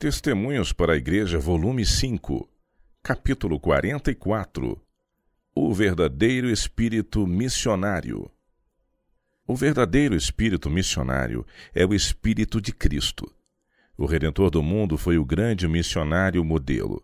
Testemunhos para a Igreja, volume 5, capítulo 44 O verdadeiro espírito missionário. O verdadeiro espírito missionário é o espírito de Cristo. O Redentor do mundo foi o grande missionário modelo.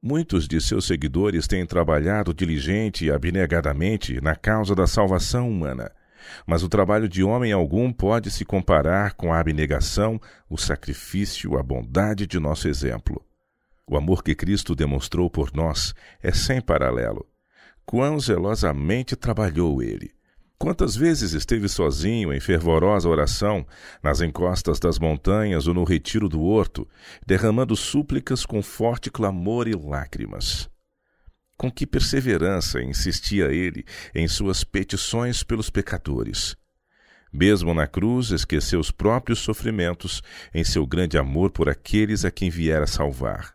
Muitos de seus seguidores têm trabalhado diligente e abnegadamente na causa da salvação humana mas o trabalho de homem algum pode se comparar com a abnegação, o sacrifício, a bondade de nosso exemplo. O amor que Cristo demonstrou por nós é sem paralelo. Quão zelosamente trabalhou ele! Quantas vezes esteve sozinho em fervorosa oração, nas encostas das montanhas ou no retiro do horto, derramando súplicas com forte clamor e lágrimas. Com que perseverança insistia ele em suas petições pelos pecadores. Mesmo na cruz, esqueceu os próprios sofrimentos em seu grande amor por aqueles a quem viera salvar.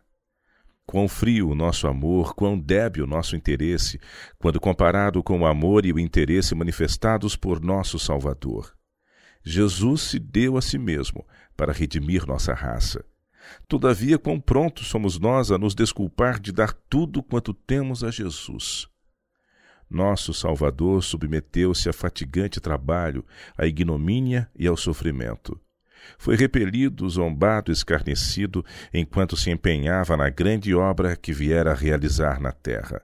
Quão frio o nosso amor, quão débil o nosso interesse, quando comparado com o amor e o interesse manifestados por nosso Salvador. Jesus se deu a si mesmo para redimir nossa raça. Todavia, quão prontos somos nós a nos desculpar de dar tudo quanto temos a Jesus. Nosso Salvador submeteu-se a fatigante trabalho, à ignomínia e ao sofrimento. Foi repelido, zombado, escarnecido, enquanto se empenhava na grande obra que viera a realizar na terra.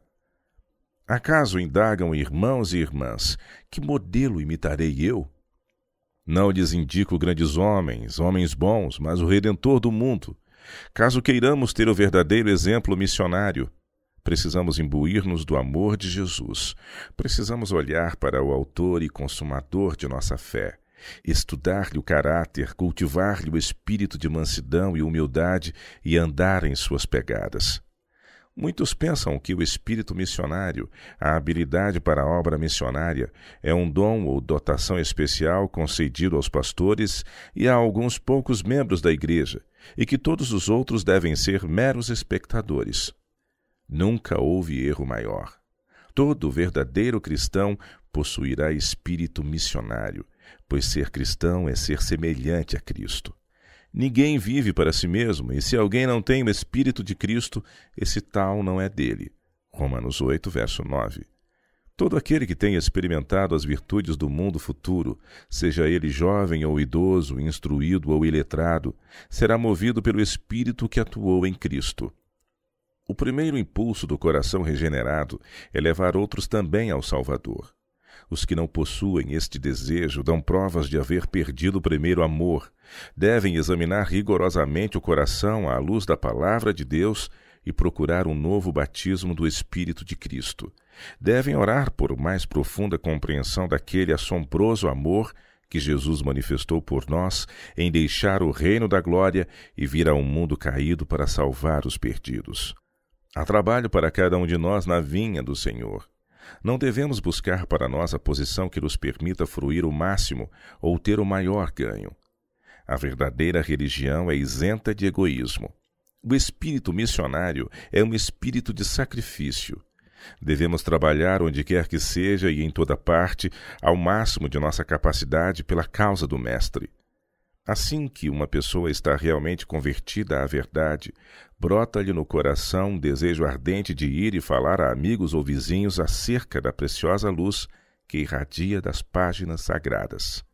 Acaso indagam irmãos e irmãs, que modelo imitarei eu? Não lhes indico grandes homens, homens bons, mas o Redentor do mundo. Caso queiramos ter o verdadeiro exemplo missionário, precisamos imbuir-nos do amor de Jesus. Precisamos olhar para o Autor e Consumador de nossa fé, estudar-lhe o caráter, cultivar-lhe o espírito de mansidão e humildade e andar em suas pegadas. Muitos pensam que o espírito missionário, a habilidade para a obra missionária, é um dom ou dotação especial concedido aos pastores e a alguns poucos membros da igreja, e que todos os outros devem ser meros espectadores. Nunca houve erro maior. Todo verdadeiro cristão possuirá espírito missionário, pois ser cristão é ser semelhante a Cristo. Ninguém vive para si mesmo, e se alguém não tem o Espírito de Cristo, esse tal não é dele. Romanos 8, verso 9. Todo aquele que tenha experimentado as virtudes do mundo futuro, seja ele jovem ou idoso, instruído ou iletrado, será movido pelo Espírito que atuou em Cristo. O primeiro impulso do coração regenerado é levar outros também ao Salvador. Os que não possuem este desejo dão provas de haver perdido o primeiro amor. Devem examinar rigorosamente o coração à luz da palavra de Deus e procurar um novo batismo do Espírito de Cristo. Devem orar por mais profunda compreensão daquele assombroso amor que Jesus manifestou por nós em deixar o reino da glória e vir a um mundo caído para salvar os perdidos. Há trabalho para cada um de nós na vinha do Senhor. Não devemos buscar para nós a posição que nos permita fruir o máximo ou ter o maior ganho. A verdadeira religião é isenta de egoísmo. O espírito missionário é um espírito de sacrifício. Devemos trabalhar onde quer que seja e em toda parte, ao máximo de nossa capacidade pela causa do Mestre. Assim que uma pessoa está realmente convertida à verdade, brota-lhe no coração um desejo ardente de ir e falar a amigos ou vizinhos acerca da preciosa luz que irradia das páginas sagradas.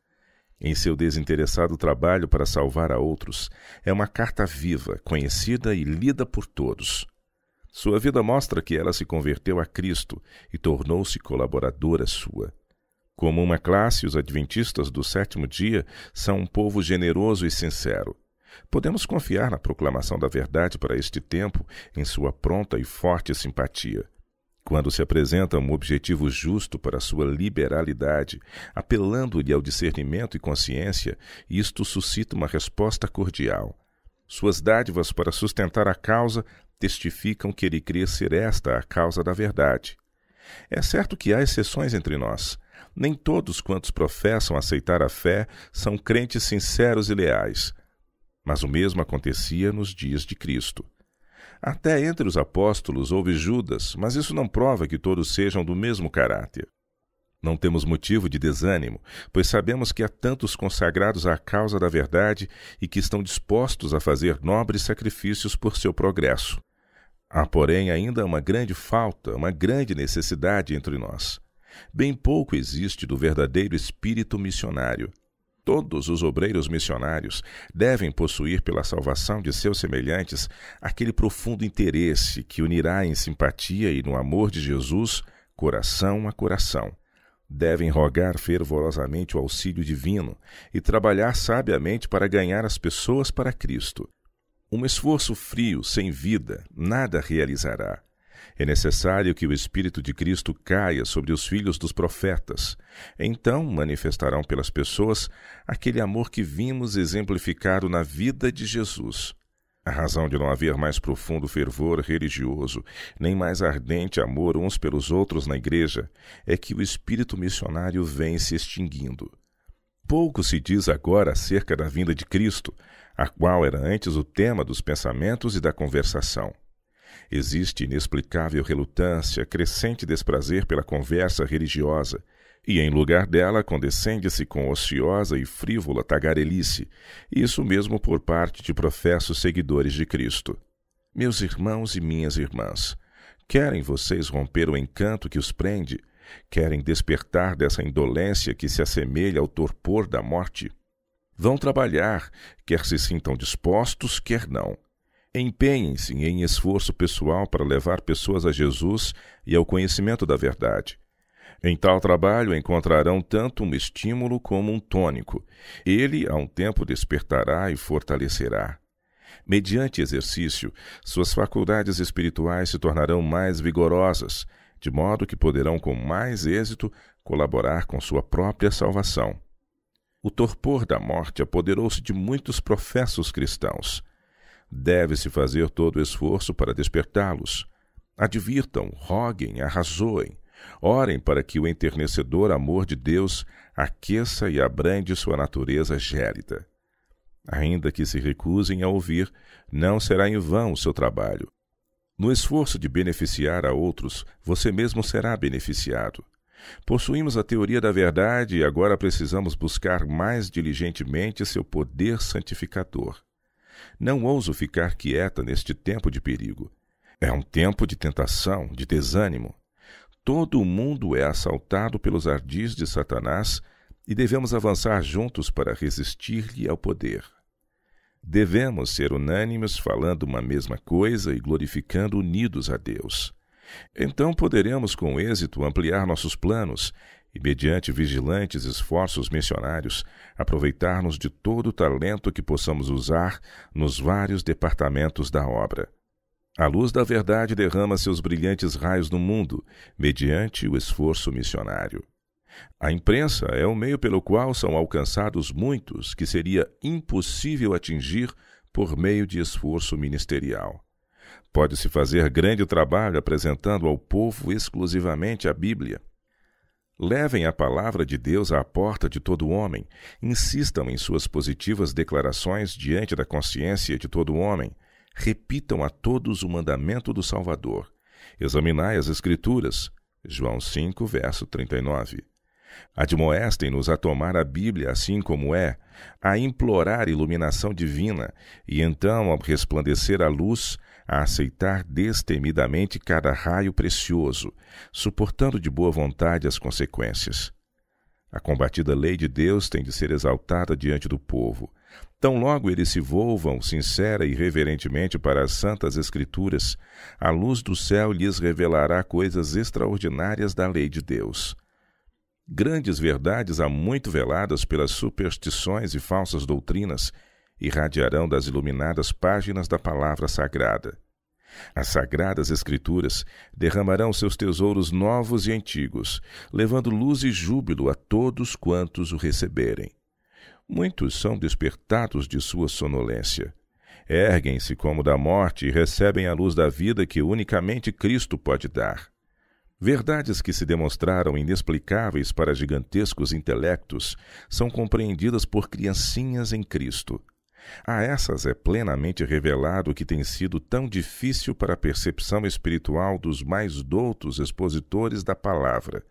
Em seu desinteressado trabalho para salvar a outros, é uma carta viva, conhecida e lida por todos. Sua vida mostra que ela se converteu a Cristo e tornou-se colaboradora sua. Como uma classe, os adventistas do sétimo dia são um povo generoso e sincero. Podemos confiar na proclamação da verdade para este tempo em sua pronta e forte simpatia. Quando se apresenta um objetivo justo para sua liberalidade, apelando-lhe ao discernimento e consciência, isto suscita uma resposta cordial. Suas dádivas para sustentar a causa testificam que ele crê ser esta a causa da verdade. É certo que há exceções entre nós, nem todos quantos professam aceitar a fé são crentes sinceros e leais. Mas o mesmo acontecia nos dias de Cristo. Até entre os apóstolos houve Judas, mas isso não prova que todos sejam do mesmo caráter. Não temos motivo de desânimo, pois sabemos que há tantos consagrados à causa da verdade e que estão dispostos a fazer nobres sacrifícios por seu progresso. Há, porém, ainda uma grande falta, uma grande necessidade entre nós. Bem pouco existe do verdadeiro espírito missionário. Todos os obreiros missionários devem possuir pela salvação de seus semelhantes aquele profundo interesse que unirá em simpatia e no amor de Jesus coração a coração. Devem rogar fervorosamente o auxílio divino e trabalhar sabiamente para ganhar as pessoas para Cristo. Um esforço frio, sem vida, nada realizará. É necessário que o Espírito de Cristo caia sobre os filhos dos profetas. Então manifestarão pelas pessoas aquele amor que vimos exemplificado na vida de Jesus. A razão de não haver mais profundo fervor religioso, nem mais ardente amor uns pelos outros na igreja, é que o espírito missionário vem se extinguindo. Pouco se diz agora acerca da vinda de Cristo, a qual era antes o tema dos pensamentos e da conversação. Existe inexplicável relutância, crescente desprazer pela conversa religiosa, e em lugar dela condescende-se com ociosa e frívola tagarelice, isso mesmo por parte de professos seguidores de Cristo. Meus irmãos e minhas irmãs, querem vocês romper o encanto que os prende? Querem despertar dessa indolência que se assemelha ao torpor da morte? Vão trabalhar, quer se sintam dispostos, quer não. Empenhem-se em esforço pessoal para levar pessoas a Jesus e ao conhecimento da verdade. Em tal trabalho encontrarão tanto um estímulo como um tônico. Ele, a um tempo, despertará e fortalecerá. Mediante exercício, suas faculdades espirituais se tornarão mais vigorosas, de modo que poderão com mais êxito colaborar com sua própria salvação. O torpor da morte apoderou-se de muitos professos cristãos. Deve-se fazer todo o esforço para despertá-los. Advirtam, roguem, arrazoem. Orem para que o enternecedor amor de Deus aqueça e abrande sua natureza gélida. Ainda que se recusem a ouvir, não será em vão o seu trabalho. No esforço de beneficiar a outros, você mesmo será beneficiado. Possuímos a teoria da verdade e agora precisamos buscar mais diligentemente seu poder santificador. Não ouso ficar quieta neste tempo de perigo. É um tempo de tentação, de desânimo. Todo o mundo é assaltado pelos ardis de Satanás e devemos avançar juntos para resistir-lhe ao poder. Devemos ser unânimes falando uma mesma coisa e glorificando unidos a Deus. Então poderemos com êxito ampliar nossos planos e, mediante vigilantes esforços missionários, aproveitar-nos de todo o talento que possamos usar nos vários departamentos da obra. A luz da verdade derrama seus brilhantes raios no mundo, mediante o esforço missionário. A imprensa é o meio pelo qual são alcançados muitos que seria impossível atingir por meio de esforço ministerial. Pode-se fazer grande trabalho apresentando ao povo exclusivamente a Bíblia, Levem a palavra de Deus à porta de todo homem, insistam em suas positivas declarações diante da consciência de todo homem, repitam a todos o mandamento do Salvador. Examinai as Escrituras. João 5, verso 39. Admoestem-nos a tomar a Bíblia assim como é, a implorar iluminação divina e então a resplandecer a luz a aceitar destemidamente cada raio precioso, suportando de boa vontade as consequências. A combatida lei de Deus tem de ser exaltada diante do povo. Tão logo eles se volvam sincera e reverentemente para as santas Escrituras, a luz do céu lhes revelará coisas extraordinárias da lei de Deus. Grandes verdades há muito veladas pelas superstições e falsas doutrinas irradiarão das iluminadas páginas da palavra sagrada. As sagradas Escrituras derramarão seus tesouros novos e antigos, levando luz e júbilo a todos quantos o receberem. Muitos são despertados de sua sonolência. Erguem-se como da morte e recebem a luz da vida que unicamente Cristo pode dar. Verdades que se demonstraram inexplicáveis para gigantescos intelectos são compreendidas por criancinhas em Cristo. A essas é plenamente revelado o que tem sido tão difícil para a percepção espiritual dos mais doutos expositores da palavra,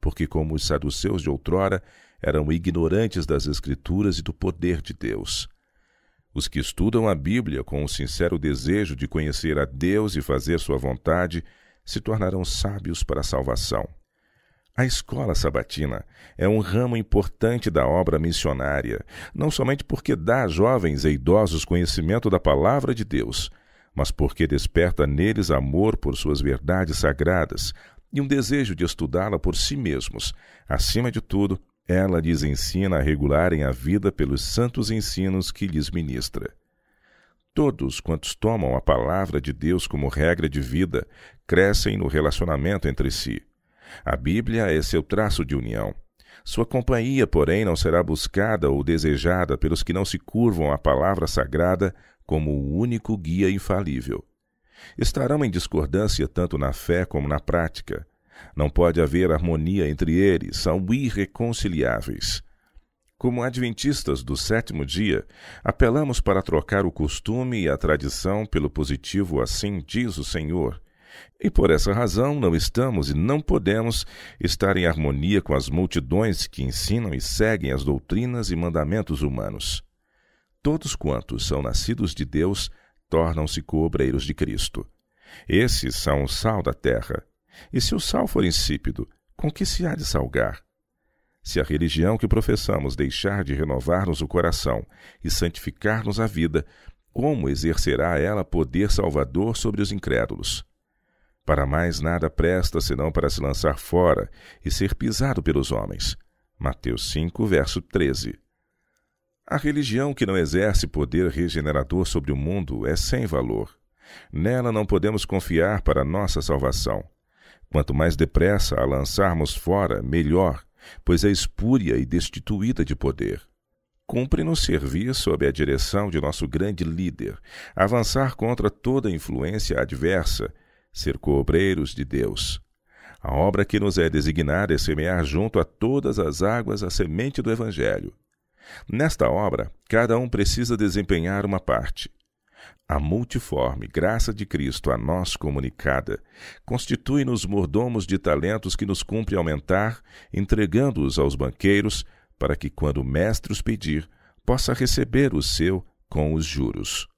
porque, como os saduceus de outrora, eram ignorantes das Escrituras e do poder de Deus. Os que estudam a Bíblia com o sincero desejo de conhecer a Deus e fazer sua vontade se tornarão sábios para a salvação. A escola sabatina é um ramo importante da obra missionária, não somente porque dá a jovens e idosos conhecimento da palavra de Deus, mas porque desperta neles amor por suas verdades sagradas e um desejo de estudá-la por si mesmos. Acima de tudo, ela lhes ensina a regularem a vida pelos santos ensinos que lhes ministra. Todos quantos tomam a palavra de Deus como regra de vida crescem no relacionamento entre si a Bíblia é seu traço de união. Sua companhia, porém, não será buscada ou desejada pelos que não se curvam à palavra sagrada como o único guia infalível. Estarão em discordância tanto na fé como na prática. Não pode haver harmonia entre eles, são irreconciliáveis. Como adventistas do sétimo dia, apelamos para trocar o costume e a tradição pelo positivo assim diz o Senhor, e por essa razão não estamos e não podemos estar em harmonia com as multidões que ensinam e seguem as doutrinas e mandamentos humanos. Todos quantos são nascidos de Deus tornam-se cobreiros de Cristo. Esses são o sal da terra. E se o sal for insípido, com que se há de salgar? Se a religião que professamos deixar de renovar-nos o coração e santificar-nos a vida, como exercerá ela poder salvador sobre os incrédulos? Para mais nada presta senão para se lançar fora e ser pisado pelos homens. Mateus 5, verso 13. A religião que não exerce poder regenerador sobre o mundo é sem valor. Nela não podemos confiar para nossa salvação. Quanto mais depressa a lançarmos fora, melhor, pois é espúria e destituída de poder. Cumpre-nos servir sob a direção de nosso grande líder, avançar contra toda influência adversa ser cobreiros de Deus. A obra que nos é designada é semear junto a todas as águas a semente do Evangelho. Nesta obra, cada um precisa desempenhar uma parte. A multiforme graça de Cristo a nós comunicada constitui-nos mordomos de talentos que nos cumpre aumentar, entregando-os aos banqueiros, para que, quando o mestre os pedir, possa receber o seu com os juros.